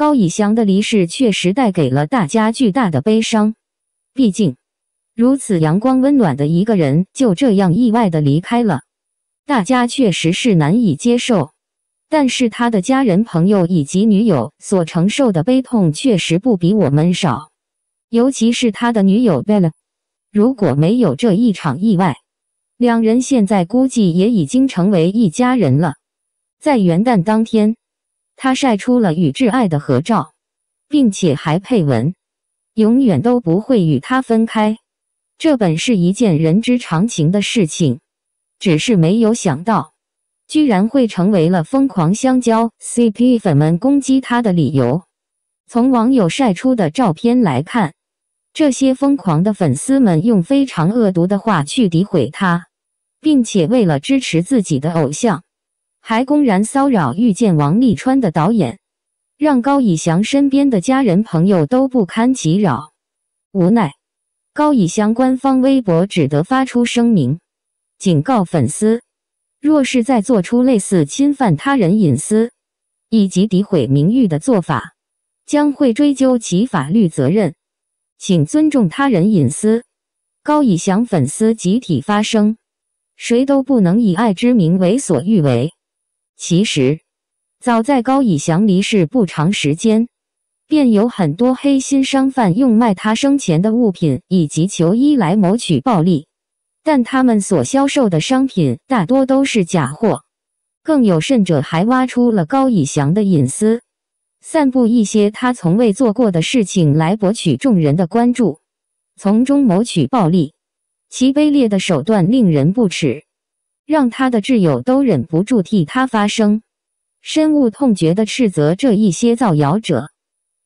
高以翔的离世确实带给了大家巨大的悲伤，毕竟如此阳光温暖的一个人就这样意外的离开了，大家确实是难以接受。但是他的家人、朋友以及女友所承受的悲痛确实不比我们少，尤其是他的女友 Bella，如果没有这一场意外，两人现在估计也已经成为一家人了。在元旦当天。他晒出了与挚爱的合照，并且还配文：“永远都不会与他分开。”这本是一件人之常情的事情，只是没有想到，居然会成为了疯狂香蕉 CP 粉们攻击他的理由。从网友晒出的照片来看，这些疯狂的粉丝们用非常恶毒的话去诋毁他，并且为了支持自己的偶像。还公然骚扰遇见王沥川的导演，让高以翔身边的家人朋友都不堪其扰。无奈，高以翔官方微博只得发出声明，警告粉丝：若是再做出类似侵犯他人隐私以及诋毁名誉的做法，将会追究其法律责任。请尊重他人隐私。高以翔粉丝集体发声：谁都不能以爱之名为所欲为。其实，早在高以翔离世不长时间，便有很多黑心商贩用卖他生前的物品以及球衣来谋取暴利，但他们所销售的商品大多都是假货，更有甚者还挖出了高以翔的隐私，散布一些他从未做过的事情来博取众人的关注，从中谋取暴利，其卑劣的手段令人不齿。让他的挚友都忍不住替他发声，深恶痛绝地斥责这一些造谣者，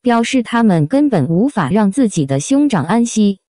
表示他们根本无法让自己的兄长安息。